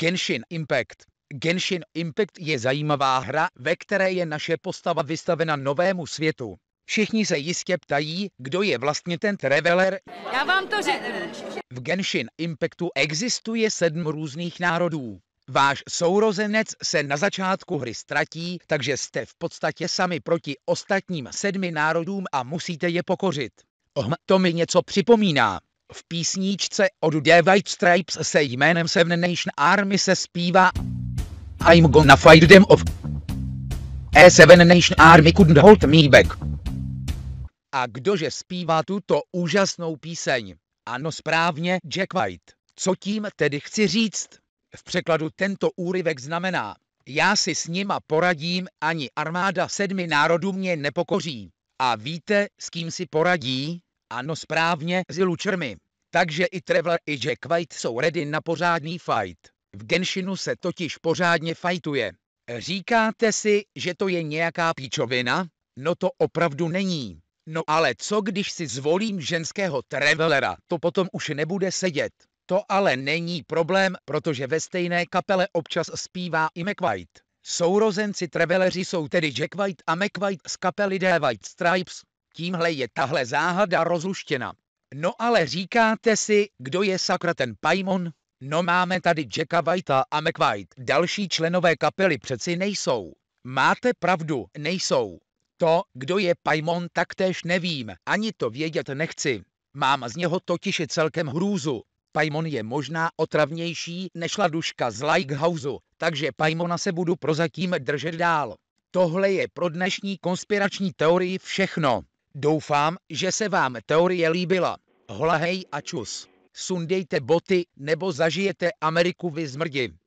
Genshin Impact. Genshin Impact je zajímavá hra, ve které je naše postava vystavena novému světu. Všichni se jistě ptají, kdo je vlastně ten Traveler. Já vám to řeknu. V Genshin Impactu existuje sedm různých národů. Váš sourozenec se na začátku hry ztratí, takže jste v podstatě sami proti ostatním sedmi národům a musíte je pokořit. Oh, to mi něco připomíná. V písničce od White Stripes se jménem Seven Nation Army se zpívá I'm gonna fight them off. A Seven Nation Army couldn't hold me back. A kdože zpívá tuto úžasnou píseň? Ano správně, Jack White. Co tím tedy chci říct? V překladu tento úryvek znamená, já si s nima poradím, ani armáda sedmi národů mě nepokoří. A víte, s kým si poradí? Ano správně, Zilu Lučermi. Takže i Trevor i Jack White jsou ready na pořádný fight. V Genshinu se totiž pořádně fajtuje. Říkáte si, že to je nějaká píčovina? No to opravdu není. No ale co když si zvolím ženského travelera, to potom už nebude sedět. To ale není problém, protože ve stejné kapele občas zpívá i McWhite. Sourozenci traveleři jsou tedy Jack White a McWhite z kapely The White Stripes. Tímhle je tahle záhada rozluštěna. No ale říkáte si, kdo je sakra ten Paimon? No máme tady Jacka Whitea a McWhite. Další členové kapely přeci nejsou. Máte pravdu, nejsou. To, kdo je tak taktéž nevím. Ani to vědět nechci. Mám z něho totiž celkem hrůzu. Paimon je možná otravnější než laduška z Likehouse, takže Paimona se budu prozatím držet dál. Tohle je pro dnešní konspirační teorii všechno. Doufám, že se vám teorie líbila. hej a čus. Sundejte boty nebo zažijete Ameriku vy zmrdi.